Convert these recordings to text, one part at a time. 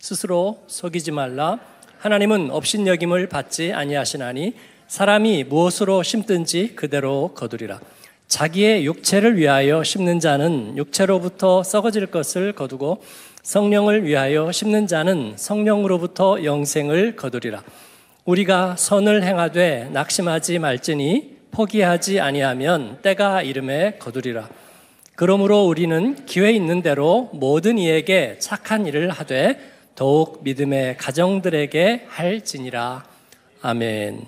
스스로 속이지 말라. 하나님은 없신여김을 받지 아니하시나니 사람이 무엇으로 심든지 그대로 거두리라. 자기의 육체를 위하여 심는 자는 육체로부터 썩어질 것을 거두고 성령을 위하여 심는 자는 성령으로부터 영생을 거두리라. 우리가 선을 행하되 낙심하지 말지니 포기하지 아니하면 때가 이름에 거두리라. 그러므로 우리는 기회 있는 대로 모든 이에게 착한 일을 하되 더욱 믿음의 가정들에게 할지니라. 아멘.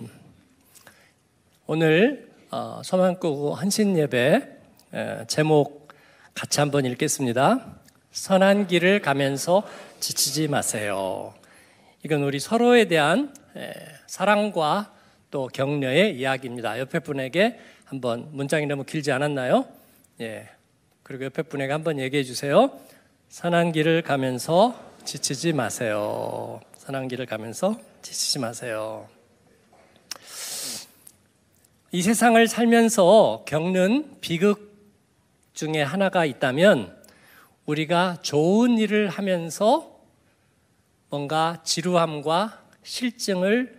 오늘 서만구 어, 헌신 예배 제목 같이 한번 읽겠습니다. 선한 길을 가면서 지치지 마세요. 이건 우리 서로에 대한 사랑과 또 격려의 이야기입니다. 옆에 분에게 한번 문장이 너무 길지 않았나요? 예. 그리고 옆에 분에게 한번 얘기해 주세요. 선한 길을 가면서 지치지 마세요. 선한 길을 가면서 지치지 마세요. 이 세상을 살면서 겪는 비극 중에 하나가 있다면 우리가 좋은 일을 하면서 뭔가 지루함과 실증을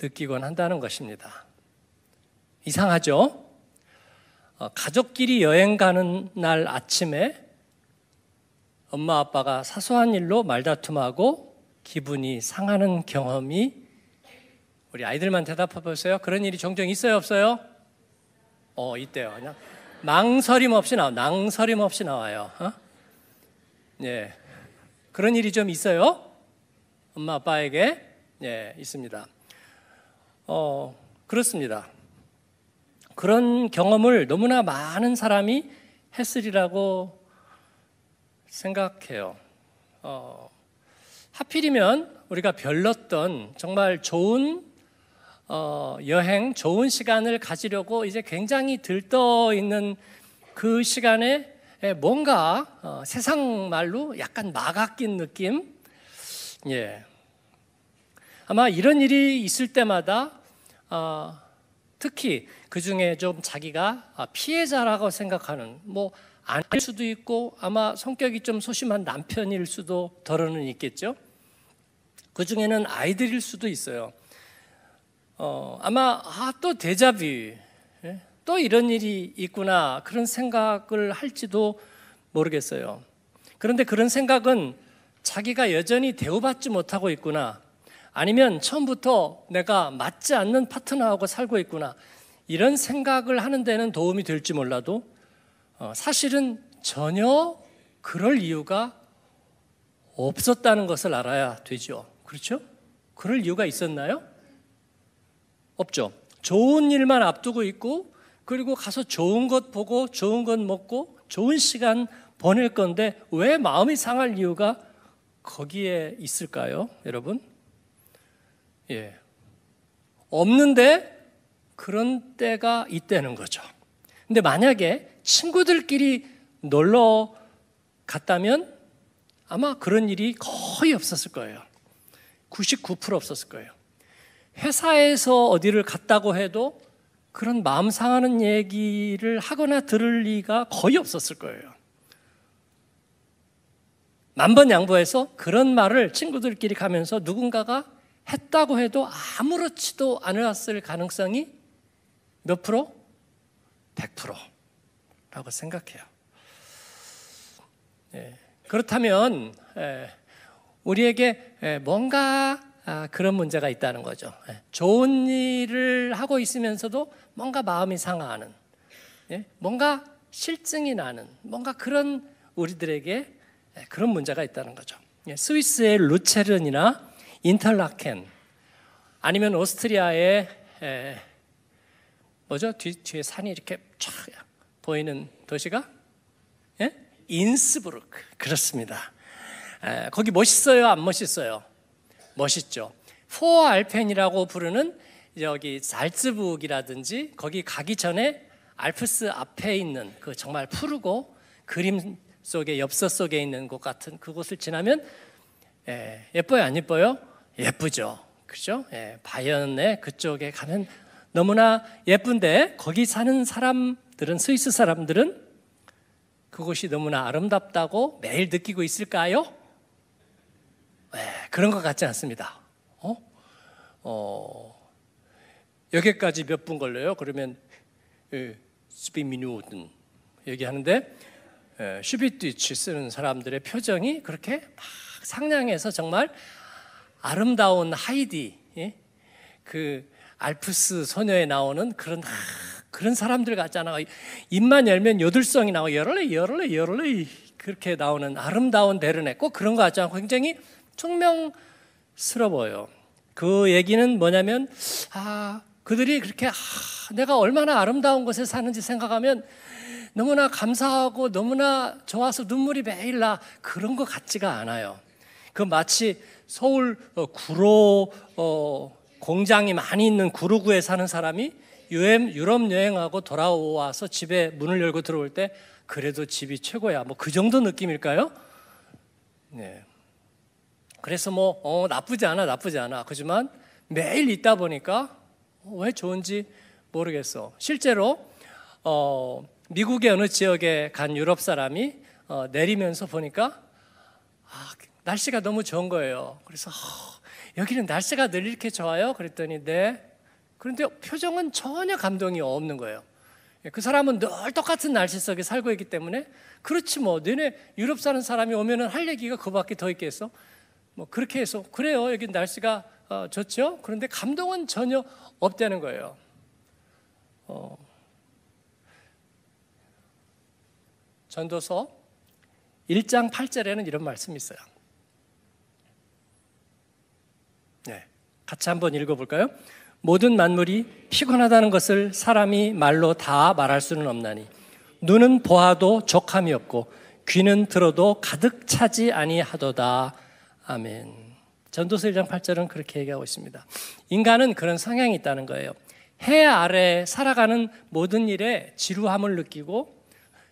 느끼곤 한다는 것입니다. 이상하죠? 어, 가족끼리 여행 가는 날 아침에 엄마 아빠가 사소한 일로 말다툼하고 기분이 상하는 경험이 우리 아이들만 대답해 보세요. 그런 일이 종종 있어요, 없어요? 어, 있대요. 그냥 망설임 없이 나와, 낭설임 없이 나와요. 어? 예, 그런 일이 좀 있어요. 엄마 아빠에게 예, 있습니다. 어, 그렇습니다. 그런 경험을 너무나 많은 사람이 했으리라고 생각해요. 어, 하필이면 우리가 별렀던 정말 좋은 어, 여행, 좋은 시간을 가지려고 이제 굉장히 들떠 있는 그 시간에 뭔가 어, 세상 말로 약간 막아 낀 느낌? 예. 아마 이런 일이 있을 때마다 어, 특히 그 중에 좀 자기가 아, 피해자라고 생각하는 뭐 아닐 수도 있고 아마 성격이 좀 소심한 남편일 수도 덜어는 있겠죠. 그 중에는 아이들일 수도 있어요. 어, 아마 아, 또 대자뷰, 예? 또 이런 일이 있구나 그런 생각을 할지도 모르겠어요. 그런데 그런 생각은 자기가 여전히 대우받지 못하고 있구나. 아니면 처음부터 내가 맞지 않는 파트너하고 살고 있구나. 이런 생각을 하는 데는 도움이 될지 몰라도 어, 사실은 전혀 그럴 이유가 없었다는 것을 알아야 되죠. 그렇죠? 그럴 이유가 있었나요? 없죠. 좋은 일만 앞두고 있고, 그리고 가서 좋은 것 보고, 좋은 것 먹고, 좋은 시간 보낼 건데, 왜 마음이 상할 이유가 거기에 있을까요, 여러분? 예. 없는데, 그런 때가 있다는 거죠. 근데 만약에 친구들끼리 놀러 갔다면 아마 그런 일이 거의 없었을 거예요. 99% 없었을 거예요. 회사에서 어디를 갔다고 해도 그런 마음 상하는 얘기를 하거나 들을 리가 거의 없었을 거예요. 만 번 양보해서 그런 말을 친구들끼리 가면서 누군가가 했다고 해도 아무렇지도 않았을 가능성이 몇 프로? 100%. 라고 생각해요. 예, 그렇다면, 예, 우리에게 예, 뭔가 아, 그런 문제가 있다는 거죠. 좋은 일을 하고 있으면서도 뭔가 마음이 상하는, 뭔가 실증이 나는, 뭔가 그런 우리들에게 그런 문제가 있다는 거죠. 스위스의 루체른이나 인털라켄, 아니면 오스트리아의 뭐죠? 뒤, 뒤에 산이 이렇게 쫙 보이는 도시가 예? 인스부르크 그렇습니다. 에, 거기 멋있어요, 안 멋있어요? 멋있죠. 포어 알펜이라고 부르는 여기 잘츠북이라든지 거기 가기 전에 알프스 앞에 있는 그 정말 푸르고 그림 속에 엽서 속에 있는 곳 같은 그곳을 지나면 예, 예뻐요, 안 예뻐요? 예쁘죠. 그죠? 예, 바이언의 그쪽에 가면 너무나 예쁜데 거기 사는 사람 사람들은 스위스 사람들은 그곳이 너무나 아름답다고 매일 느끼고 있을까요? 네, 그런 것 같지 않습니다. 어? 어, 여기까지 몇 분 걸려요? 그러면 스피미뉴든 예, 얘기하는데 예, 슈비티치 쓰는 사람들의 표정이 그렇게 막 상냥해서 정말 아름다운 하이디 예? 그 알프스 소녀에 나오는 그런 그런 사람들 같잖아. 입만 열면 여들성이 나와. 열흘레, 열흘레, 열흘레. 그렇게 나오는 아름다운 대르네. 꼭 그런 것 같지 않고 굉장히 총명스러 워요그 얘기는 뭐냐면, 아, 그들이 그렇게, 아, 내가 얼마나 아름다운 곳에 사는지 생각하면 너무나 감사하고 너무나 좋아서 눈물이 매일 나. 그런 것 같지가 않아요. 그 마치 서울 어, 구로 어, 공장이 많이 있는 구로구에 사는 사람이 유럽 여행하고 돌아와서 집에 문을 열고 들어올 때 그래도 집이 최고야. 뭐 그 정도 느낌일까요? 네. 그래서 뭐 어, 나쁘지 않아, 나쁘지 않아. 그지만 매일 있다 보니까 왜 좋은지 모르겠어. 실제로 어, 미국의 어느 지역에 간 유럽 사람이 어, 내리면서 보니까 아, 날씨가 너무 좋은 거예요. 그래서 어, 여기는 날씨가 늘 이렇게 좋아요. 그랬더니 네. 그런데 표정은 전혀 감동이 없는 거예요. 예, 그 사람은 늘 똑같은 날씨 속에 살고 있기 때문에 그렇지 뭐 너네 유럽 사는 사람이 오면은 할 얘기가 그밖에 더 있겠어? 뭐 그렇게 해서 그래요 여기 날씨가 어, 좋죠? 그런데 감동은 전혀 없다는 거예요. 어. 전도서 1장 8절에는 이런 말씀이 있어요. 네, 같이 한번 읽어볼까요? 모든 만물이 피곤하다는 것을 사람이 말로 다 말할 수는 없나니 눈은 보아도 족함이 없고 귀는 들어도 가득 차지 아니하도다. 아멘. 전도서 1장 8절은 그렇게 얘기하고 있습니다. 인간은 그런 성향이 있다는 거예요. 해 아래 살아가는 모든 일에 지루함을 느끼고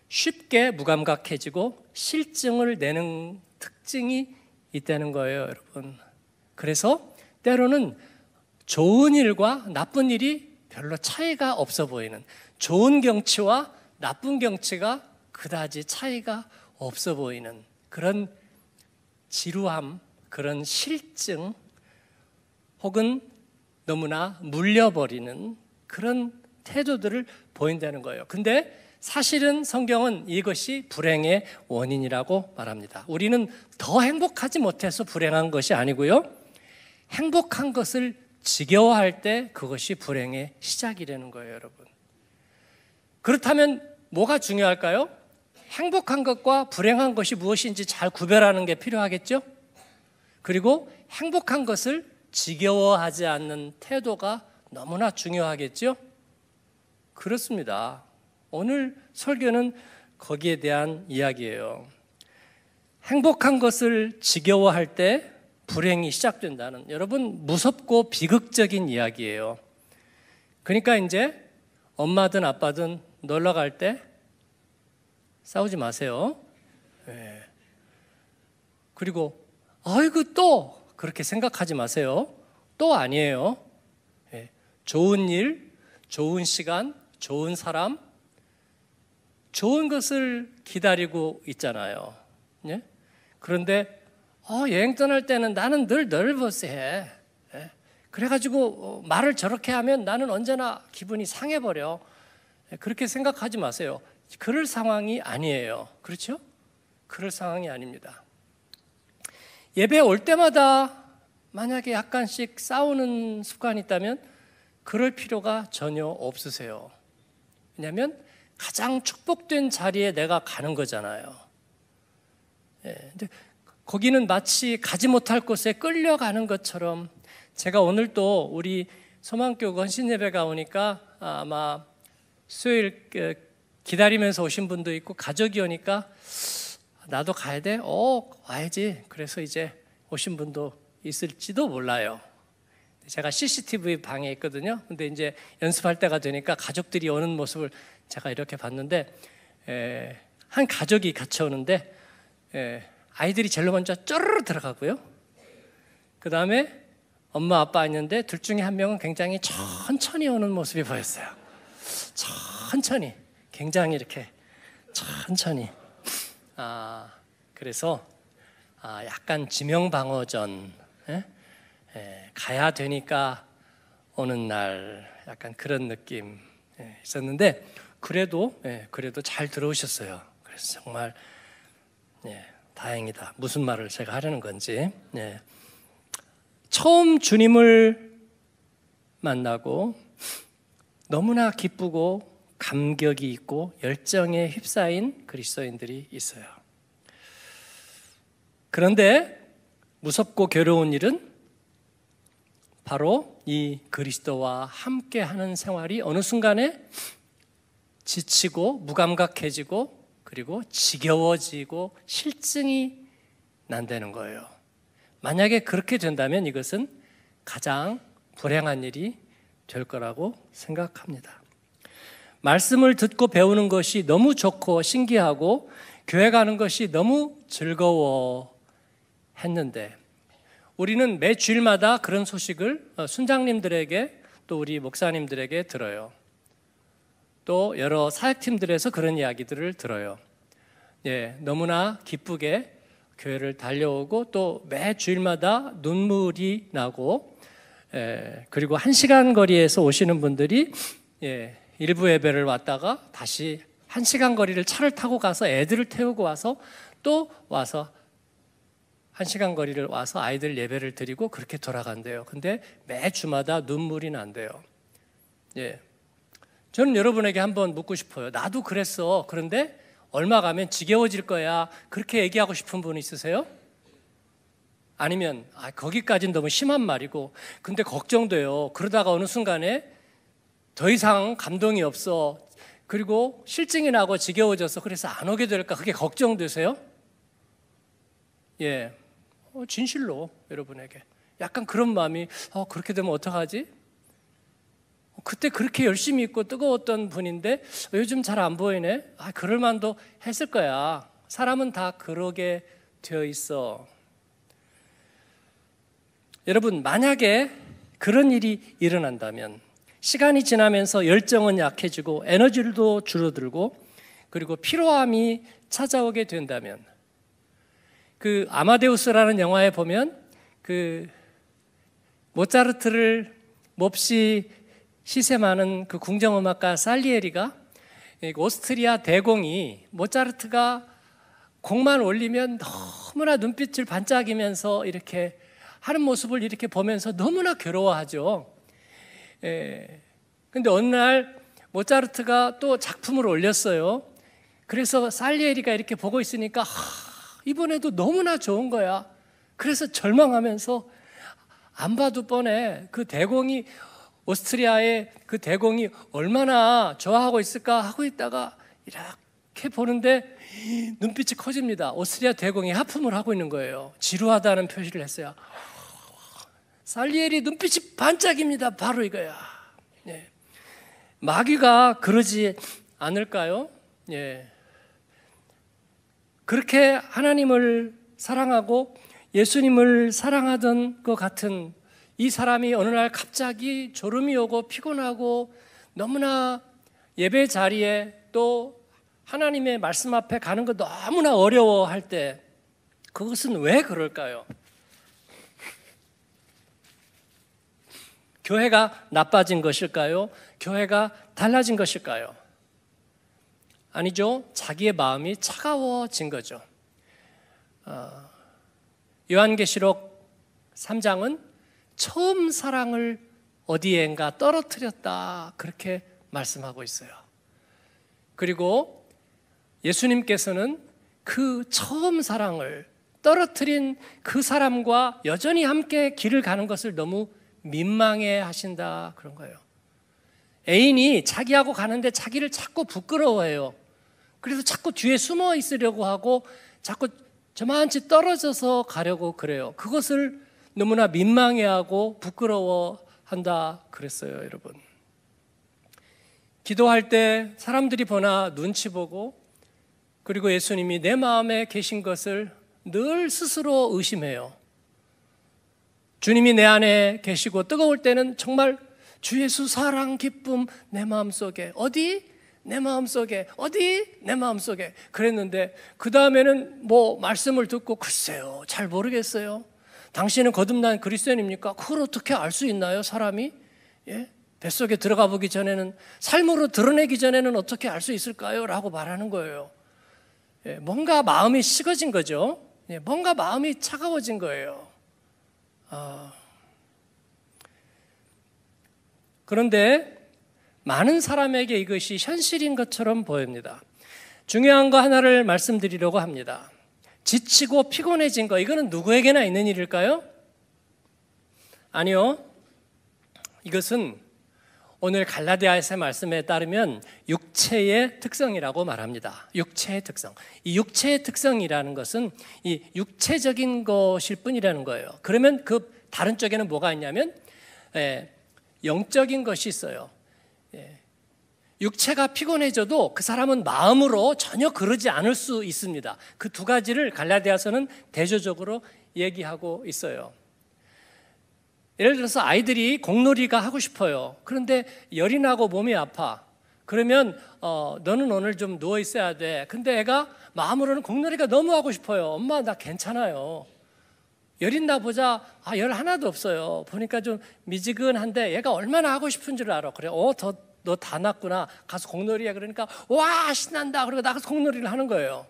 쉽게 무감각해지고 실증을 내는 특징이 있다는 거예요, 여러분. 그래서 때로는 좋은 일과 나쁜 일이 별로 차이가 없어 보이는 좋은 경치와 나쁜 경치가 그다지 차이가 없어 보이는 그런 지루함, 그런 실증 혹은 너무나 물려버리는 그런 태도들을 보인다는 거예요. 근데 사실은 성경은 이것이 불행의 원인이라고 말합니다. 우리는 더 행복하지 못해서 불행한 것이 아니고요. 행복한 것을 지겨워할 때 그것이 불행의 시작이라는 거예요, 여러분. 그렇다면 뭐가 중요할까요? 행복한 것과 불행한 것이 무엇인지 잘 구별하는 게 필요하겠죠? 그리고 행복한 것을 지겨워하지 않는 태도가 너무나 중요하겠죠? 그렇습니다. 오늘 설교는 거기에 대한 이야기예요. 행복한 것을 지겨워할 때 불행이 시작된다는 여러분 무섭고 비극적인 이야기예요. 그러니까 이제 엄마든 아빠든 놀러 갈 때 싸우지 마세요. 네. 그리고 아이고 또 그렇게 생각하지 마세요. 또 아니에요. 네. 좋은 일, 좋은 시간, 좋은 사람, 좋은 것을 기다리고 있잖아요. 네? 그런데 어, 여행 떠날 때는 나는 늘 널버스해. 예? 그래가지고 어, 말을 저렇게 하면 나는 언제나 기분이 상해버려. 예, 그렇게 생각하지 마세요. 그럴 상황이 아니에요. 그렇죠? 그럴 상황이 아닙니다. 예배 올 때마다 만약에 약간씩 싸우는 습관이 있다면 그럴 필요가 전혀 없으세요. 왜냐하면 가장 축복된 자리에 내가 가는 거잖아요. 예, 근데 거기는 마치 가지 못할 곳에 끌려가는 것처럼 제가 오늘 또 우리 소망교건 신예배가 오니까 아마 수요일 그, 기다리면서 오신 분도 있고 가족이 오니까 나도 가야 돼? 어, 와야지. 그래서 이제 오신 분도 있을지도 몰라요. 제가 CCTV 방에 있거든요. 근데 이제 연습할 때가 되니까 가족들이 오는 모습을 제가 이렇게 봤는데 에, 한 가족이 같이 오는데 에, 아이들이 제일 먼저 쪼르르 들어가고요. 그 다음에 엄마 아빠 있는데 둘 중에 한 명은 굉장히 천천히 오는 모습이 보였어요. 천천히, 굉장히 이렇게 천천히. 아 그래서 아, 약간 지명방어전 예? 예, 가야 되니까 오는 날 약간 그런 느낌 에, 예, 있었는데 그래도 그래도 잘 들어오셨어요. 그래서 정말 예, 다행이다. 무슨 말을 제가 하려는 건지. 예. 처음 주님을 만나고 너무나 기쁘고 감격이 있고 열정에 휩싸인 그리스도인들이 있어요. 그런데 무섭고 괴로운 일은 바로 이 그리스도와 함께 하는 생활이 어느 순간에 지치고 무감각해지고 그리고 지겨워지고 실증이 난다는 거예요. 만약에 그렇게 된다면 이것은 가장 불행한 일이 될 거라고 생각합니다. 말씀을 듣고 배우는 것이 너무 좋고 신기하고 교회 가는 것이 너무 즐거워 했는데 우리는 매 주일마다 그런 소식을 어, 순장님들에게 또 우리 목사님들에게 들어요. 또 여러 사역팀들에서 그런 이야기들을 들어요. 예, 너무나 기쁘게 교회를 달려오고 또 매 주일마다 눈물이 나고 예, 그리고 한 시간 거리에서 오시는 분들이 예, 일부 예배를 왔다가 다시 한 시간 거리를 차를 타고 가서 애들을 태우고 와서 또 와서 한 시간 거리를 와서 아이들 예배를 드리고 그렇게 돌아간대요. 근데 매 주마다 눈물이 난대요. 예, 저는 여러분에게 한번 묻고 싶어요. 나도 그랬어. 그런데 얼마 가면 지겨워질 거야. 그렇게 얘기하고 싶은 분 있으세요? 아니면 아, 거기까진 너무 심한 말이고 근데 걱정돼요. 그러다가 어느 순간에 더 이상 감동이 없어. 그리고 실증이 나고 지겨워져서 그래서 안 오게 될까 그게 걱정되세요? 예. 어, 진실로 여러분에게 약간 그런 마음이 어, 그렇게 되면 어떡하지? 그때 그렇게 열심히 있고 뜨거웠던 분인데 요즘 잘 안 보이네. 아, 그럴 만도 했을 거야. 사람은 다 그러게 되어 있어. 여러분, 만약에 그런 일이 일어난다면 시간이 지나면서 열정은 약해지고 에너지도 줄어들고 그리고 피로함이 찾아오게 된다면 그 아마데우스라는 영화에 보면 그 모차르트를 몹시 시세 많은 그 궁정음악가 살리에리가 오스트리아 대공이 모차르트가 곡만 올리면 너무나 눈빛을 반짝이면서 이렇게 하는 모습을 이렇게 보면서 너무나 괴로워하죠. 예. 근데 어느 날 모차르트가 또 작품을 올렸어요. 그래서 살리에리가 이렇게 보고 있으니까 하, 아, 이번에도 너무나 좋은 거야. 그래서 절망하면서 안 봐도 뻔해. 그 대공이 오스트리아의 그 대공이 얼마나 저하하고 있을까 하고 있다가 이렇게 보는데 눈빛이 커집니다. 오스트리아 대공이 하품을 하고 있는 거예요. 지루하다는 표시를 했어요. 살리엘이 눈빛이 반짝입니다. 바로 이거야. 예. 마귀가 그러지 않을까요? 예. 그렇게 하나님을 사랑하고 예수님을 사랑하던 것 같은 이 사람이 어느 날 갑자기 졸음이 오고 피곤하고 너무나 예배 자리에 또 하나님의 말씀 앞에 가는 거 너무나 어려워할 때 그것은 왜 그럴까요? 교회가 나빠진 것일까요? 교회가 달라진 것일까요? 아니죠. 자기의 마음이 차가워진 거죠. 어, 요한계시록 3장은 처음 사랑을 어디엔가 떨어뜨렸다. 그렇게 말씀하고 있어요. 그리고 예수님께서는 그 처음 사랑을 떨어뜨린 그 사람과 여전히 함께 길을 가는 것을 너무 민망해 하신다. 그런 거예요. 애인이 자기하고 가는데 자기를 자꾸 부끄러워해요. 그래서 자꾸 뒤에 숨어 있으려고 하고 자꾸 저만치 떨어져서 가려고 그래요. 그것을 너무나 민망해하고 부끄러워한다 그랬어요, 여러분. 기도할 때 사람들이 보나 눈치 보고 그리고 예수님이 내 마음에 계신 것을 늘 스스로 의심해요. 주님이 내 안에 계시고 뜨거울 때는 정말 주 예수 사랑 기쁨 내 마음 속에 어디 내 마음 속에 어디 내 마음 속에 그랬는데 그 다음에는 뭐 말씀을 듣고 글쎄요 잘 모르겠어요 당신은 거듭난 그리스도인입니까? 그걸 어떻게 알 수 있나요, 사람이? 예? 뱃속에 들어가 보기 전에는 삶으로 드러내기 전에는 어떻게 알 수 있을까요? 라고 말하는 거예요. 예, 뭔가 마음이 식어진 거죠. 예, 뭔가 마음이 차가워진 거예요. 아. 그런데 많은 사람에게 이것이 현실인 것처럼 보입니다. 중요한 거 하나를 말씀드리려고 합니다. 지치고 피곤해진 거, 이거는 누구에게나 있는 일일까요? 아니요. 이것은 오늘 갈라디아에서 말씀에 따르면 육체의 특성이라고 말합니다. 육체의 특성. 이 육체의 특성이라는 것은 이 육체적인 것일 뿐이라는 거예요. 그러면 그 다른 쪽에는 뭐가 있냐면 예, 영적인 것이 있어요. 육체가 피곤해져도 그 사람은 마음으로 전혀 그러지 않을 수 있습니다. 그 두 가지를 갈라디아서는 대조적으로 얘기하고 있어요. 예를 들어서 아이들이 공놀이가 하고 싶어요. 그런데 열이 나고 몸이 아파. 그러면 어, 너는 오늘 좀 누워 있어야 돼. 근데 애가 마음으로는 공놀이가 너무 하고 싶어요. 엄마 나 괜찮아요. 열인나 보자. 아, 열 하나도 없어요. 보니까 좀 미지근한데 얘가 얼마나 하고 싶은 줄 알아. 그래. 어, 더 너다 났구나. 가서 공놀이야. 그러니까 와 신난다. 그러고 나가서 공놀이를 하는 거예요.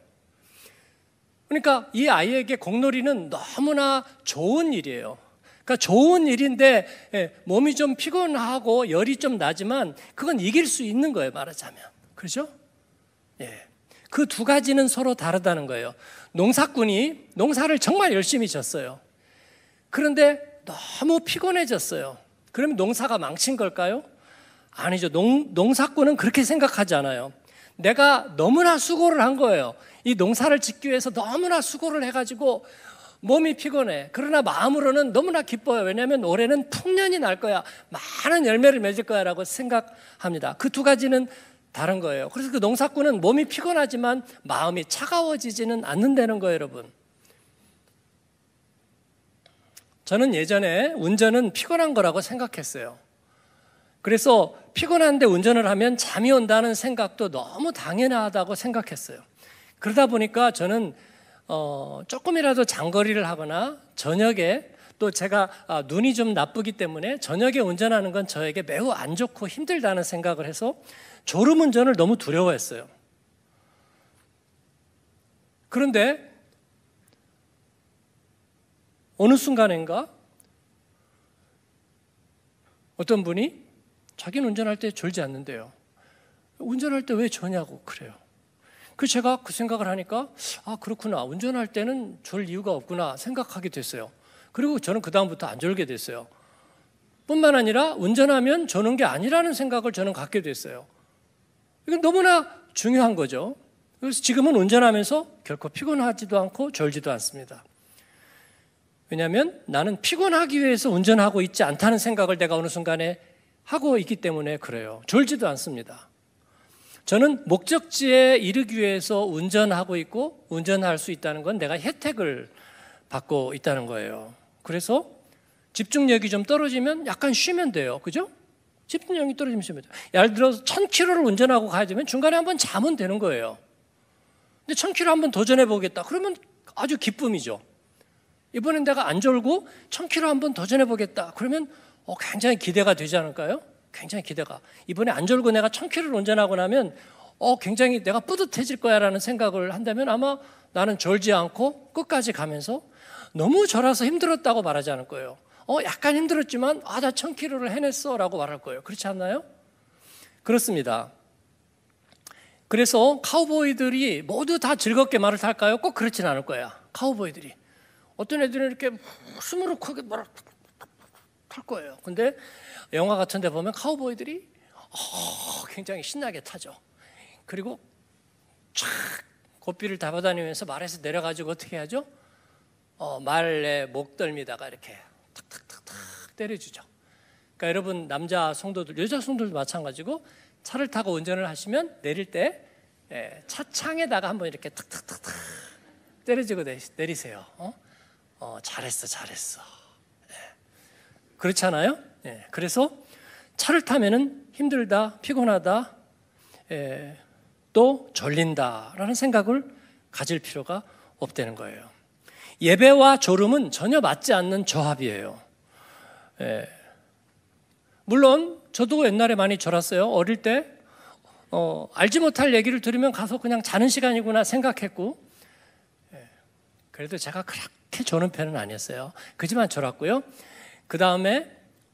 그러니까 이 아이에게 공놀이는 너무나 좋은 일이에요. 그러니까 좋은 일인데 예, 몸이 좀 피곤하고 열이 좀 나지만 그건 이길 수 있는 거예요. 말하자면 그죠? 예. 그 두 가지는 서로 다르다는 거예요. 농사꾼이 농사를 정말 열심히 졌어요. 그런데 너무 피곤해졌어요. 그럼 농사가 망친 걸까요? 아니죠. 농, 농사꾼은 그렇게 생각하지 않아요. 내가 너무나 수고를 한 거예요. 이 농사를 짓기 위해서 너무나 수고를 해가지고 몸이 피곤해. 그러나 마음으로는 너무나 기뻐요. 왜냐하면 올해는 풍년이 날 거야. 많은 열매를 맺을 거야. 라고 생각합니다. 그 두 가지는 다른 거예요. 그래서 그 농사꾼은 몸이 피곤하지만 마음이 차가워지지는 않는다는 거예요, 여러분. 저는 예전에 운전은 피곤한 거라고 생각했어요. 그래서 피곤한데 운전을 하면 잠이 온다는 생각도 너무 당연하다고 생각했어요. 그러다 보니까 저는 어, 조금이라도 장거리를 하거나 저녁에 또 제가 아, 눈이 좀 나쁘기 때문에 저녁에 운전하는 건 저에게 매우 안 좋고 힘들다는 생각을 해서 졸음 운전을 너무 두려워했어요. 그런데 어느 순간인가 어떤 분이 자기는 운전할 때 졸지 않는데요. 운전할 때 왜졸냐고 그래요. 그 제가 그 생각을 하니까 아 그렇구나 운전할 때는 졸 이유가 없구나 생각하게 됐어요. 그리고 저는 그 다음부터 안 졸게 됐어요. 뿐만 아니라 운전하면 졸는게 아니라는 생각을 저는 갖게 됐어요. 이건 너무나 중요한 거죠. 그래서 지금은 운전하면서 결코 피곤하지도 않고 졸지도 않습니다. 왜냐하면 나는 피곤하기 위해서 운전하고 있지 않다는 생각을 내가 어느 순간에 하고 있기 때문에 그래요. 졸지도 않습니다. 저는 목적지에 이르기 위해서 운전하고 있고 운전할 수 있다는 건 내가 혜택을 받고 있다는 거예요. 그래서 집중력이 좀 떨어지면 약간 쉬면 돼요. 그죠? 집중력이 떨어지면 쉬면 돼요. 예를 들어서 1000km를 운전하고 가야 되면 중간에 한번 자면 되는 거예요. 근데 1000km 한번 도전해 보겠다. 그러면 아주 기쁨이죠. 이번엔 내가 안 졸고 1000km 한번 도전해 보겠다. 그러면 어, 굉장히 기대가 되지 않을까요? 굉장히 기대가. 이번에 안절고 내가 1000km를 운전하고 나면 어, 굉장히 내가 뿌듯해질 거야라는 생각을 한다면 아마 나는 절지 않고 끝까지 가면서 너무 절아서 힘들었다고 말하지 않을 거예요. 어, 약간 힘들었지만 아, 나 1000km를 해냈어라고 말할 거예요. 그렇지 않나요? 그렇습니다. 그래서 카우보이들이 모두 다 즐겁게 말을 탈까요? 꼭 그렇진 않을 거야. 카우보이들이 어떤 애들은 이렇게 숨으로 크게 뭐라 탈 거예요. 근데 영화 같은 데 보면 카우보이들이 어, 굉장히 신나게 타죠. 그리고 촥 고삐를 잡아다니면서 말에서 내려가지고 어떻게 하죠? 어, 말에 목 떨미다가 이렇게 탁탁탁탁 때려주죠. 그러니까 여러분 남자 성도들, 여자 성도들도 마찬가지고 차를 타고 운전을 하시면 내릴 때 예, 차창에다가 한번 이렇게 탁탁탁탁 때려주고 내리세요. 어? 어, 잘했어, 잘했어. 그렇지 않아요? 예, 그래서 차를 타면은 힘들다, 피곤하다, 예, 또 졸린다라는 생각을 가질 필요가 없다는 거예요. 예배와 졸음은 전혀 맞지 않는 조합이에요. 예, 물론 저도 옛날에 많이 졸았어요. 어릴 때 어, 알지 못할 얘기를 들으면 가서 그냥 자는 시간이구나 생각했고 예, 그래도 제가 그렇게 조는 편은 아니었어요. 그지만 졸았고요. 그 다음에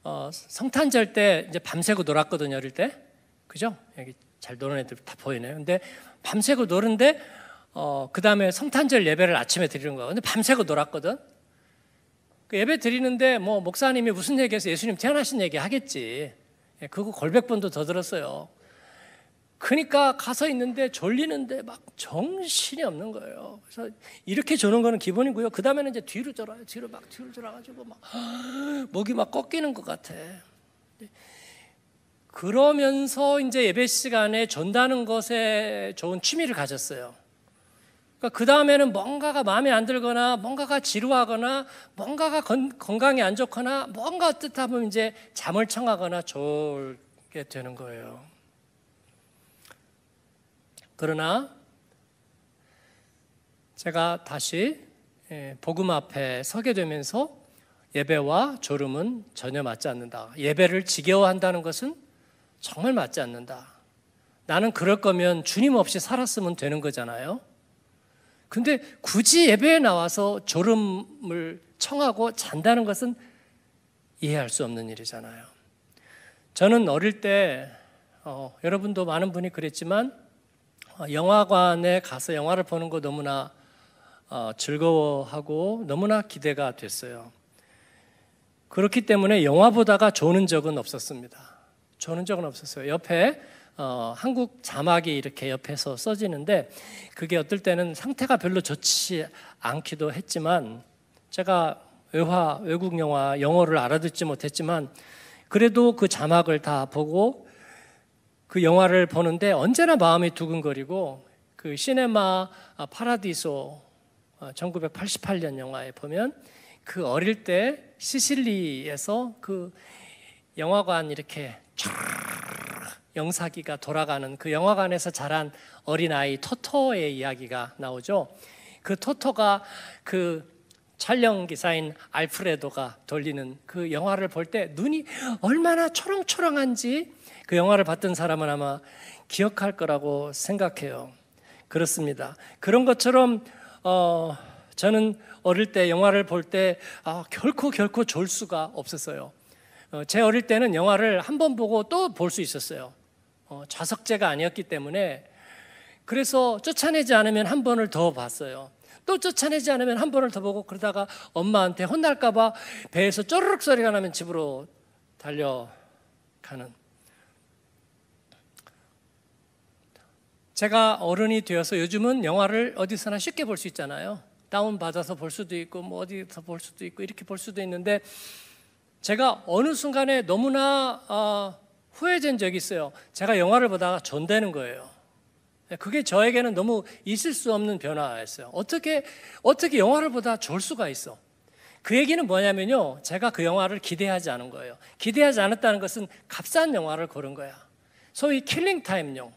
어, 성탄절 때 이제 밤새고 놀았거든요 어릴 때 그죠? 여기 잘 노는 애들 다 보이네요 근데 밤새고 노는데 어, 그 다음에 성탄절 예배를 아침에 드리는 거야 근데 밤새고 놀았거든 그 예배 드리는데 뭐 목사님이 무슨 얘기해서 예수님 태어나신 얘기 하겠지 예, 그거 골백번도 더 들었어요 그러니까 가서 있는데 졸리는데 막 정신이 없는 거예요. 그래서 이렇게 조는 거는 기본이고요. 그 다음에는 이제 뒤로 졸아요. 뒤로 막 뒤로 졸아가지고 막 목이 막 꺾이는 것 같아. 그러면서 이제 예배 시간에 존다는 것에 좋은 취미를 가졌어요. 그 그러니까 다음에는 뭔가가 마음에 안 들거나 뭔가가 지루하거나 뭔가가 건, 건강에 안 좋거나 뭔가 뜻하면 이제 잠을 청하거나 졸게 되는 거예요. 그러나 제가 다시 예, 복음 앞에 서게 되면서 예배와 졸음은 전혀 맞지 않는다. 예배를 지겨워한다는 것은 정말 맞지 않는다. 나는 그럴 거면 주님 없이 살았으면 되는 거잖아요. 근데 굳이 예배에 나와서 졸음을 청하고 잔다는 것은 이해할 수 없는 일이잖아요. 저는 어릴 때, 어, 여러분도 많은 분이 그랬지만, 어, 영화관에 가서 영화를 보는 거 너무나 어, 즐거워하고 너무나 기대가 됐어요. 그렇기 때문에 영화 보다가 조는 적은 없었습니다. 조는 적은 없었어요. 옆에 어, 한국 자막이 이렇게 옆에서 써지는데 그게 어떨 때는 상태가 별로 좋지 않기도 했지만 제가 외화 외국 영화 영어를 알아듣지 못했지만 그래도 그 자막을 다 보고 그 영화를 보는데 언제나 마음이 두근거리고 그 시네마 아, 파라디소 1988년 어, 영화에 보면 그 어릴 때 시실리에서 그 영화관 이렇게 영사기가 돌아가는 그 영화관에서 자란 어린아이 토토의 이야기가 나오죠. 그 토토가 그 촬영 기사인 알프레도가 돌리는 그 영화를 볼 때 눈이 얼마나 초롱초롱한지 그 영화를 봤던 사람은 아마 기억할 거라고 생각해요. 그렇습니다. 그런 것처럼 어, 저는 어릴 때 영화를 볼 때 아, 결코 결코 졸 수가 없었어요. 어, 제 어릴 때는 영화를 한 번 보고 또 볼 수 있었어요. 어, 좌석제가 아니었기 때문에 그래서 쫓아내지 않으면 한 번을 더 봤어요. 또 쫓아내지 않으면 한 번을 더 보고 그러다가 엄마한테 혼날까봐 배에서 쪼르륵 소리가 나면 집으로 달려가는. 제가 어른이 되어서 요즘은 영화를 어디서나 쉽게 볼 수 있잖아요. 다운받아서 볼 수도 있고, 뭐 어디서 볼 수도 있고, 이렇게 볼 수도 있는데, 제가 어느 순간에 너무나 어, 후회된 적이 있어요. 제가 영화를 보다가 존대는 거예요. 네, 그게 저에게는 너무 있을 수 없는 변화였어요. 어떻게 어떻게 영화를 보다 좋을 수가 있어? 그 얘기는 뭐냐면요. 제가 그 영화를 기대하지 않은 거예요. 기대하지 않았다는 것은 값싼 영화를 고른 거야. 소위 킬링 타임용.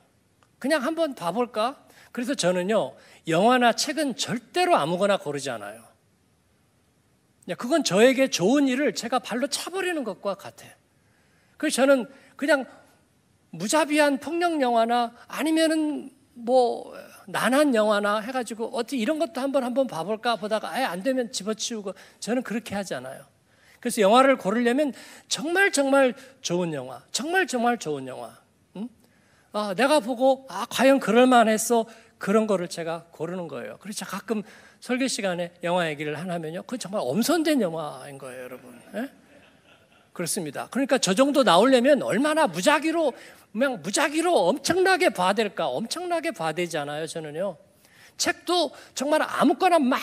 그냥 한번 봐볼까? 그래서 저는요. 영화나 책은 절대로 아무거나 고르지 않아요. 네, 그건 저에게 좋은 일을 제가 발로 차버리는 것과 같아. 그래서 저는 그냥 무자비한 폭력 영화나 아니면은 뭐 난한 영화나 해가지고 어떻게 이런 것도 한번 한번 봐볼까 보다가 아예 안 되면 집어치우고 저는 그렇게 하지 않아요. 그래서 영화를 고르려면 정말 정말 좋은 영화, 정말 정말 좋은 영화. 응? 음? 아, 내가 보고 아 과연 그럴만했어 그런 거를 제가 고르는 거예요. 그래서 가끔 설교 시간에 영화 얘기를 하나면요, 그 정말 엄선된 영화인 거예요, 여러분. 에? 예? 그렇습니다. 그러니까 저 정도 나오려면 얼마나 무작위로 그냥 무작위로 엄청나게 봐야 될까? 엄청나게 봐야 되잖아요, 저는요. 책도 정말 아무거나 막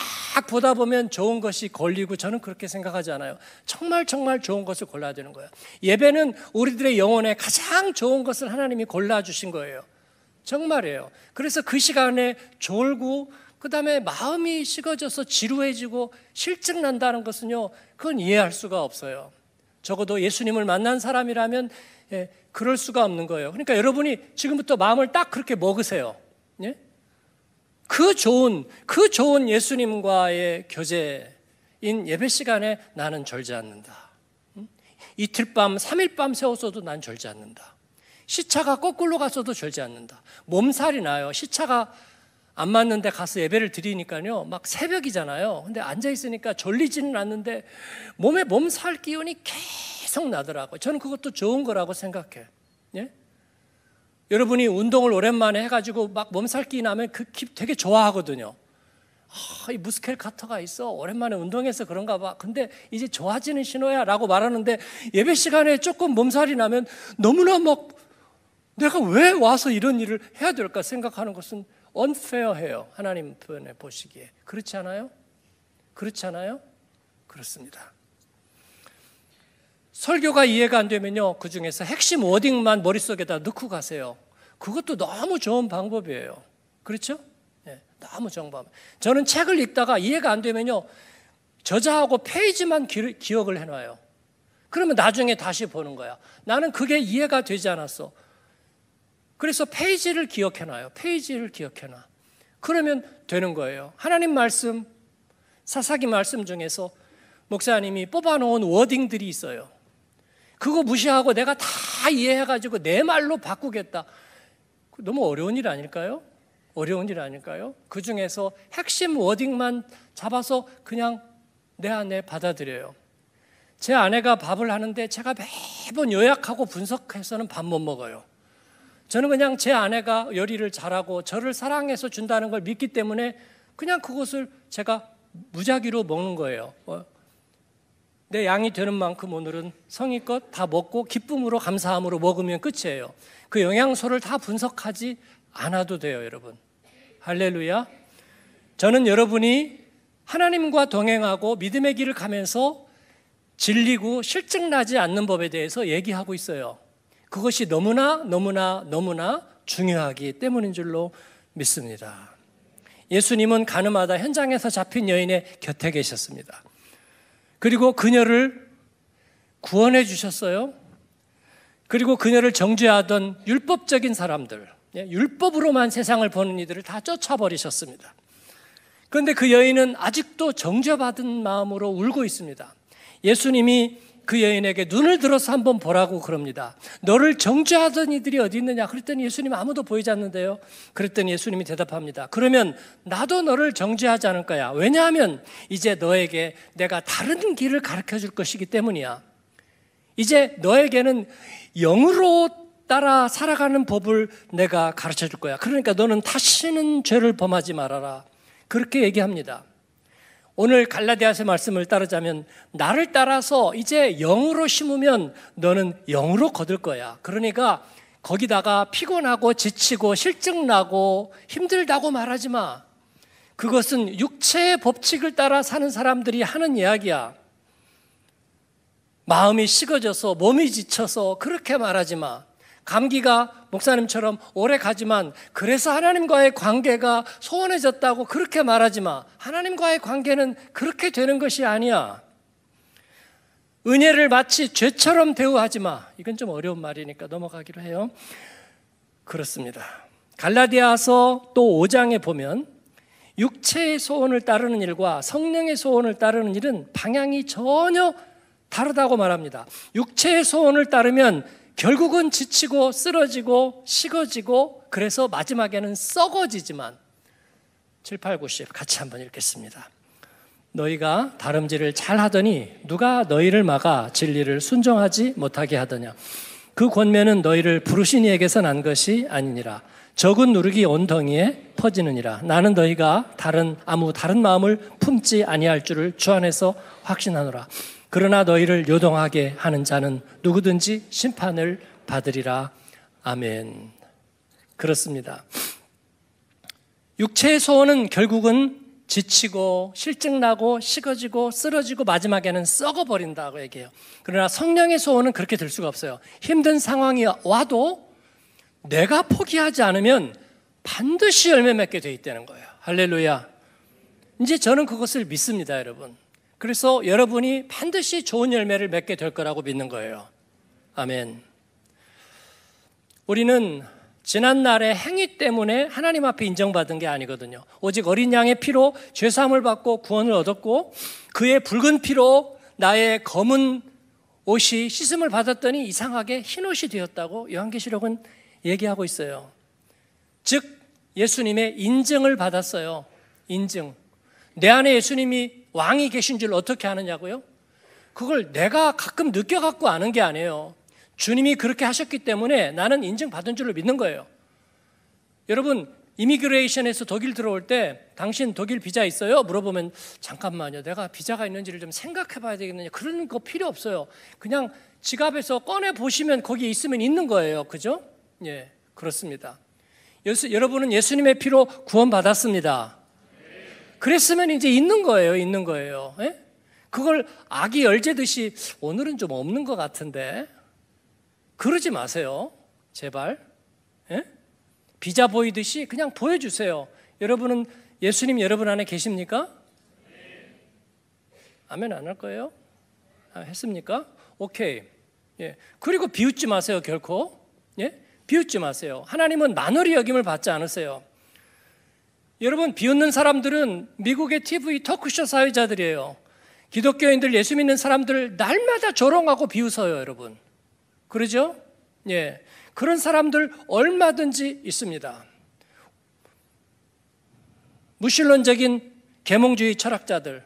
보다 보면 좋은 것이 걸리고 저는 그렇게 생각하지 않아요. 정말 정말 좋은 것을 골라야 되는 거예요. 예배는 우리들의 영혼에 가장 좋은 것을 하나님이 골라주신 거예요. 정말이에요. 그래서 그 시간에 졸고 그 다음에 마음이 식어져서 지루해지고 실증 난다는 것은요, 그건 이해할 수가 없어요. 적어도 예수님을 만난 사람이라면 예, 그럴 수가 없는 거예요. 그러니까 여러분이 지금부터 마음을 딱 그렇게 먹으세요. 예? 그 좋은 그 좋은 예수님과의 교제인 예배 시간에 나는 절지 않는다. 이틀 밤, 삼일 밤 세웠어도 난 절지 않는다. 시차가 거꾸로 갔어도 절지 않는다. 몸살이 나요. 시차가 안 맞는데 가서 예배를 드리니까요. 막 새벽이잖아요. 근데 앉아 있으니까 졸리지는 않는데 몸에 몸살 기운이 계속 나더라고요. 저는 그것도 좋은 거라고 생각해. 예? 여러분이 운동을 오랜만에 해가지고 막 몸살 기운 나면 그킵 되게 좋아하거든요. 아, 이 무스켈 카터가 있어. 오랜만에 운동해서 그런가 봐. 근데 이제 좋아지는 신호야. 라고 말하는데 예배 시간에 조금 몸살이 나면 너무나 막 내가 왜 와서 이런 일을 해야 될까 생각하는 것은 언페어해요. 하나님 표현에 보시기에. 그렇지 않아요? 그렇지 않아요? 그렇습니다. 설교가 이해가 안 되면요. 그 중에서 핵심 워딩만 머릿속에다 넣고 가세요. 그것도 너무 좋은 방법이에요. 그렇죠? 네, 너무 좋은 저는 책을 읽다가 이해가 안 되면요. 저자하고 페이지만 기, 억을 해놔요. 그러면 나중에 다시 보는 거야. 나는 그게 이해가 되지 않았어. 그래서 페이지를 기억해놔요. 페이지를 기억해놔. 그러면 되는 거예요. 하나님 말씀, 사사기 말씀 중에서 목사님이 뽑아놓은 워딩들이 있어요. 그거 무시하고 내가 다 이해해가지고 내 말로 바꾸겠다. 그 너무 어려운 일 아닐까요? 어려운 일 아닐까요? 그 중에서 핵심 워딩만 잡아서 그냥 내 안에 받아들여요. 제 아내가 밥을 하는데 제가 매번 요약하고 분석해서는 밥 못 먹어요. 저는 그냥 제 아내가 요리를 잘하고 저를 사랑해서 준다는 걸 믿기 때문에 그냥 그것을 제가 무작위로 먹는 거예요. 어? 내 양이 되는 만큼 오늘은 성의껏 다 먹고 기쁨으로 감사함으로 먹으면 끝이에요. 그 영양소를 다 분석하지 않아도 돼요, 여러분. 할렐루야. 저는 여러분이 하나님과 동행하고 믿음의 길을 가면서 질리고 실증나지 않는 법에 대해서 얘기하고 있어요. 그것이 너무나 너무나 너무나 중요하기 때문인 줄로 믿습니다. 예수님은 가늠하다 현장에서 잡힌 여인의 곁에 계셨습니다. 그리고 그녀를 구원해 주셨어요. 그리고 그녀를 정죄하던 율법적인 사람들, 예, 율법으로만 세상을 보는 이들을 다 쫓아버리셨습니다. 그런데 그 여인은 아직도 정죄받은 마음으로 울고 있습니다. 예수님이 그 여인에게 눈을 들어서 한번 보라고 그럽니다. 너를 정죄하던 이들이 어디 있느냐? 그랬더니 예수님 아무도 보이지 않는데요. 그랬더니 예수님이 대답합니다. 그러면 나도 너를 정죄하지 않을 거야. 왜냐하면 이제 너에게 내가 다른 길을 가르쳐 줄 것이기 때문이야. 이제 너에게는 영으로 따라 살아가는 법을 내가 가르쳐 줄 거야. 그러니까 너는 다시는 죄를 범하지 말아라. 그렇게 얘기합니다. 오늘 갈라디아서 말씀을 따르자면 나를 따라서 이제 영으로 심으면 너는 영으로 거둘 거야. 그러니까 거기다가 피곤하고 지치고 실증나고 힘들다고 말하지 마. 그것은 육체의 법칙을 따라 사는 사람들이 하는 이야기야. 마음이 식어져서 몸이 지쳐서 그렇게 말하지 마. 감기가 목사님처럼 오래 가지만 그래서 하나님과의 관계가 소원해졌다고 그렇게 말하지 마. 하나님과의 관계는 그렇게 되는 것이 아니야. 은혜를 마치 죄처럼 대우하지 마. 이건 좀 어려운 말이니까 넘어가기로 해요. 그렇습니다. 갈라디아서 또 5장에 보면 육체의 소원을 따르는 일과 성령의 소원을 따르는 일은 방향이 전혀 다르다고 말합니다. 육체의 소원을 따르면 결국은 지치고 쓰러지고 식어지고 그래서 마지막에는 썩어지지만 7, 8, 90 같이 한번 읽겠습니다. 너희가 다름질을 잘 하더니 누가 너희를 막아 진리를 순종하지 못하게 하더냐. 그 권면은 너희를 부르신 이에게서 난 것이 아니니라. 적은 누룩이 온 덩이에 퍼지느니라. 나는 너희가 다른 아무 다른 마음을 품지 아니할 줄을 주 안에서 확신하노라. 그러나 너희를 요동하게 하는 자는 누구든지 심판을 받으리라. 아멘. 그렇습니다. 육체의 소원은 결국은 지치고 실증나고 식어지고 쓰러지고 마지막에는 썩어버린다고 얘기해요. 그러나 성령의 소원은 그렇게 될 수가 없어요. 힘든 상황이 와도 내가 포기하지 않으면 반드시 열매 맺게 돼 있다는 거예요. 할렐루야. 이제 저는 그것을 믿습니다, 여러분. 그래서 여러분이 반드시 좋은 열매를 맺게 될 거라고 믿는 거예요. 아멘. 우리는 지난날의 행위 때문에 하나님 앞에 인정받은 게 아니거든요. 오직 어린 양의 피로 죄사함을 받고 구원을 얻었고 그의 붉은 피로 나의 검은 옷이 씻음을 받았더니 이상하게 흰 옷이 되었다고 요한계시록은 얘기하고 있어요. 즉 예수님의 인증을 받았어요. 인증. 내 안에 예수님이 왕이 계신 줄 어떻게 아느냐고요? 그걸 내가 가끔 느껴갖고 아는 게 아니에요. 주님이 그렇게 하셨기 때문에 나는 인증받은 줄을 믿는 거예요. 여러분, 이미그레이션에서 독일 들어올 때 당신 독일 비자 있어요? 물어보면 잠깐만요. 내가 비자가 있는지를 좀 생각해 봐야 되겠느냐. 그런 거 필요 없어요. 그냥 지갑에서 꺼내 보시면 거기 있으면 있는 거예요. 그죠? 예. 그렇습니다. 예수, 여러분은 예수님의 피로 구원받았습니다. 그랬으면 이제 있는 거예요, 있는 거예요. 예? 그걸 악이 열제듯이 오늘은 좀 없는 것 같은데 그러지 마세요, 제발. 예? 비자 보이듯이 그냥 보여주세요. 여러분은 예수님 여러분 안에 계십니까? 아멘 안 할 거예요? 아, 했습니까? 오케이. 예. 그리고 비웃지 마세요, 결코. 예? 비웃지 마세요. 하나님은 나누리 여김을 받지 않으세요. 여러분 비웃는 사람들은 미국의 TV 터크쇼 사회자들이에요. 기독교인들 예수 믿는 사람들 날마다 조롱하고 비웃어요, 여러분. 그러죠? 예. 그런 사람들 얼마든지 있습니다. 무신론적인 계몽주의 철학자들.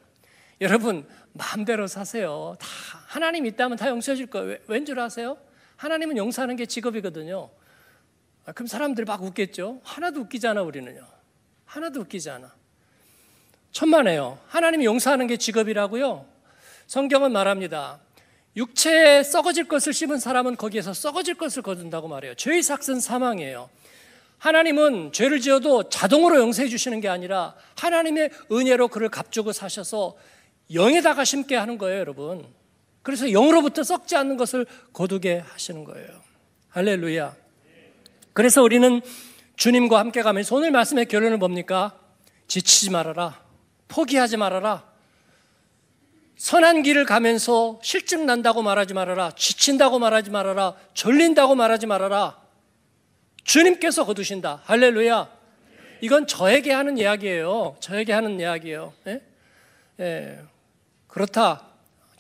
여러분, 마음대로 사세요. 다 하나님 있다면 다 용서해 줄 거예요. 왠 줄 아세요? 하나님은 용서하는 게 직업이거든요. 아, 그럼 사람들막 웃겠죠. 하나도 웃기잖아, 우리는요. 하나도 웃기지 않아. 천만에요. 하나님이 용서하는 게 직업이라고요. 성경은 말합니다. 육체에 썩어질 것을 씹은 사람은 거기에서 썩어질 것을 거둔다고 말해요. 죄의 삭은 사망이에요. 하나님은 죄를 지어도 자동으로 용서해 주시는 게 아니라 하나님의 은혜로 그를 값주고 사셔서 영에다가 심게 하는 거예요, 여러분. 그래서 영으로부터 썩지 않는 것을 거두게 하시는 거예요. 할렐루야. 그래서 우리는 주님과 함께 가면서 오늘 말씀의 결론을 뭡니까? 지치지 말아라. 포기하지 말아라. 선한 길을 가면서 실증 난다고 말하지 말아라. 지친다고 말하지 말아라. 졸린다고 말하지 말아라. 주님께서 거두신다. 할렐루야. 이건 저에게 하는 이야기예요. 저에게 하는 이야기예요. 예? 예. 그렇다.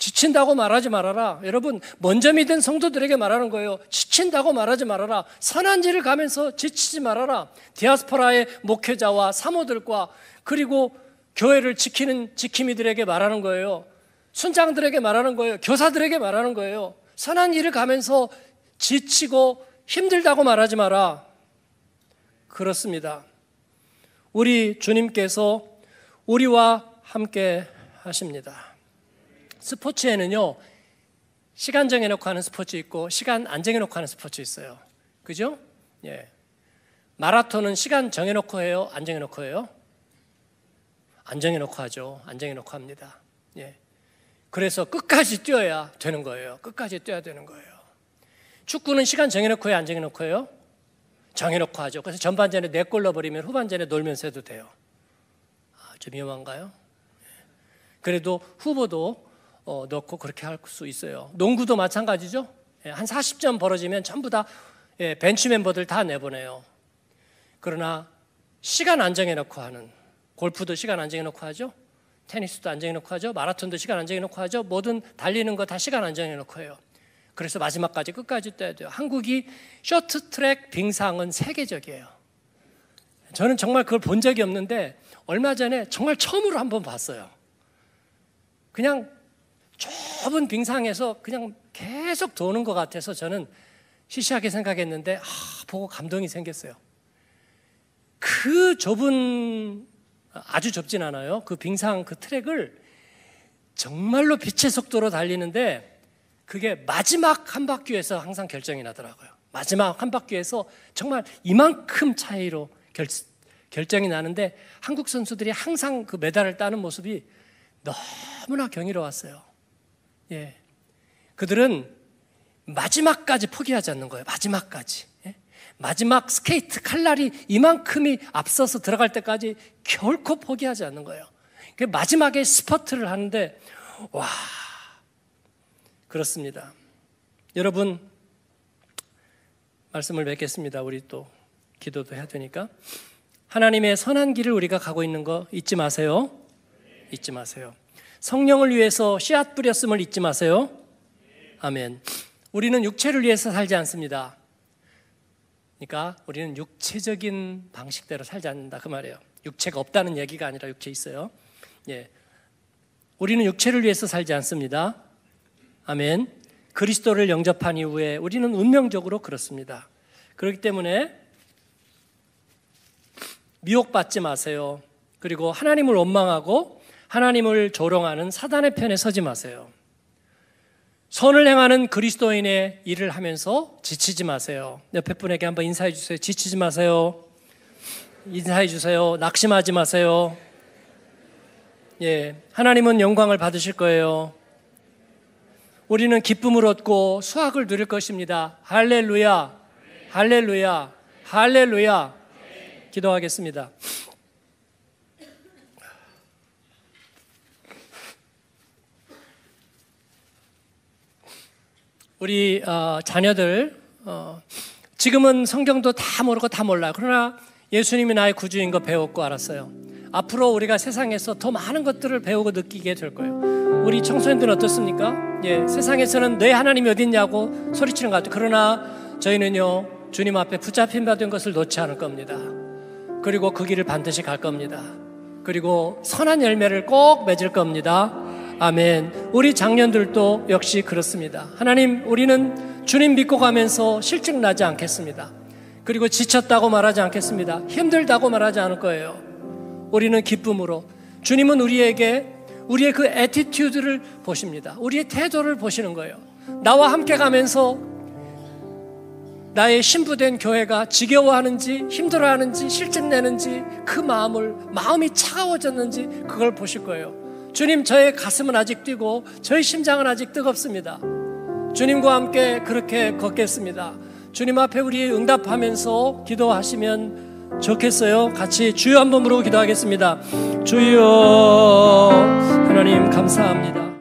지친다고 말하지 말아라. 여러분, 먼저 믿은 성도들에게 말하는 거예요. 지친다고 말하지 말아라. 선한지를 가면서 지치지 말아라. 디아스포라의 목회자와 사모들과 그리고 교회를 지키는 지킴이들에게 말하는 거예요. 순장들에게 말하는 거예요. 교사들에게 말하는 거예요. 선한 일을 가면서 지치고 힘들다고 말하지 마라. 그렇습니다. 우리 주님께서 우리와 함께 하십니다. 스포츠에는요, 시간 정해놓고 하는 스포츠 있고, 시간 안 정해놓고 하는 스포츠 있어요. 그죠? 예. 마라톤은 시간 정해놓고 해요? 안 정해놓고 해요? 안 정해놓고 하죠. 안 정해놓고 합니다. 예. 그래서 끝까지 뛰어야 되는 거예요. 끝까지 뛰어야 되는 거예요. 축구는 시간 정해놓고 해요? 안 정해놓고 해요? 정해놓고 하죠. 그래서 전반전에 내골 네 넣어버리면 후반전에 놀면서 해도 돼요. 아, 좀 위험한가요? 예. 그래도 후보도 어, 넣고 그렇게 할 수 있어요. 농구도 마찬가지죠. 예, 한 40점 벌어지면 전부 다 예, 벤치 멤버들 다 내보내요. 그러나 시간 안 정해놓고 하는 골프도 시간 안 정해놓고 하죠. 테니스도 안 정해놓고 하죠. 마라톤도 시간 안 정해놓고 하죠. 뭐든 달리는 거 다 시간 안 정해놓고 해요. 그래서 마지막까지 끝까지 떠야 돼요. 한국이 쇼트트랙 빙상은 세계적이에요. 저는 정말 그걸 본 적이 없는데 얼마 전에 정말 처음으로 한번 봤어요. 그냥 좁은 빙상에서 그냥 계속 도는 것 같아서 저는 시시하게 생각했는데 아, 보고 감동이 생겼어요. 그 좁은 아주 좁진 않아요. 그 빙상 그 트랙을 정말로 빛의 속도로 달리는데 그게 마지막 한 바퀴에서 항상 결정이 나더라고요. 마지막 한 바퀴에서 정말 이만큼 차이로 결, 결정이 나는데 한국 선수들이 항상 그 메달을 따는 모습이 너무나 경이로웠어요. 예. 그들은 마지막까지 포기하지 않는 거예요. 마지막까지. 예? 마지막 스케이트 칼날이 이만큼이 앞서서 들어갈 때까지 결코 포기하지 않는 거예요. 그 마지막에 스퍼트를 하는데 와 그렇습니다. 여러분 말씀을 맺겠습니다. 우리 또 기도도 해야 되니까 하나님의 선한 길을 우리가 가고 있는 거 잊지 마세요. 잊지 마세요. 성령을 위해서 씨앗 뿌렸음을 잊지 마세요. 아멘. 우리는 육체를 위해서 살지 않습니다. 그러니까 우리는 육체적인 방식대로 살지 않는다 그 말이에요. 육체가 없다는 얘기가 아니라 육체 있어요. 예. 우리는 육체를 위해서 살지 않습니다. 아멘. 그리스도를 영접한 이후에 우리는 운명적으로 그렇습니다. 그렇기 때문에 미혹받지 마세요. 그리고 하나님을 원망하고 하나님을 조롱하는 사단의 편에 서지 마세요. 선을 행하는 그리스도인의 일을 하면서 지치지 마세요. 옆에 분에게 한번 인사해 주세요. 지치지 마세요. 인사해 주세요. 낙심하지 마세요. 예. 하나님은 영광을 받으실 거예요. 우리는 기쁨을 얻고 수확을 누릴 것입니다. 할렐루야. 할렐루야. 할렐루야. 기도하겠습니다. 우리 어, 자녀들 어, 지금은 성경도 다 모르고 다 몰라요. 그러나 예수님이 나의 구주인 거 배웠고 알았어요. 앞으로 우리가 세상에서 더 많은 것들을 배우고 느끼게 될 거예요. 우리 청소년들은 어떻습니까? 예, 세상에서는 내 하나님이 어딨냐고 소리치는 것 같아요. 그러나 저희는요, 주님 앞에 붙잡힌 받은 것을 놓지 않을 겁니다. 그리고 그 길을 반드시 갈 겁니다. 그리고 선한 열매를 꼭 맺을 겁니다. 아멘. 우리 장년들도 역시 그렇습니다. 하나님, 우리는 주님 믿고 가면서 실증 나지 않겠습니다. 그리고 지쳤다고 말하지 않겠습니다. 힘들다고 말하지 않을 거예요. 우리는 기쁨으로 주님은 우리에게 우리의 그 에티튜드를 보십니다. 우리의 태도를 보시는 거예요. 나와 함께 가면서 나의 신부된 교회가 지겨워하는지 힘들어하는지 실증내는지 그 마음을 마음이 차가워졌는지 그걸 보실 거예요. 주님 저의 가슴은 아직 뛰고 저의 심장은 아직 뜨겁습니다. 주님과 함께 그렇게 걷겠습니다. 주님 앞에 우리 응답하면서 기도하시면 좋겠어요. 같이 주여 한 번으로 기도하겠습니다. 주여 하나님 감사합니다.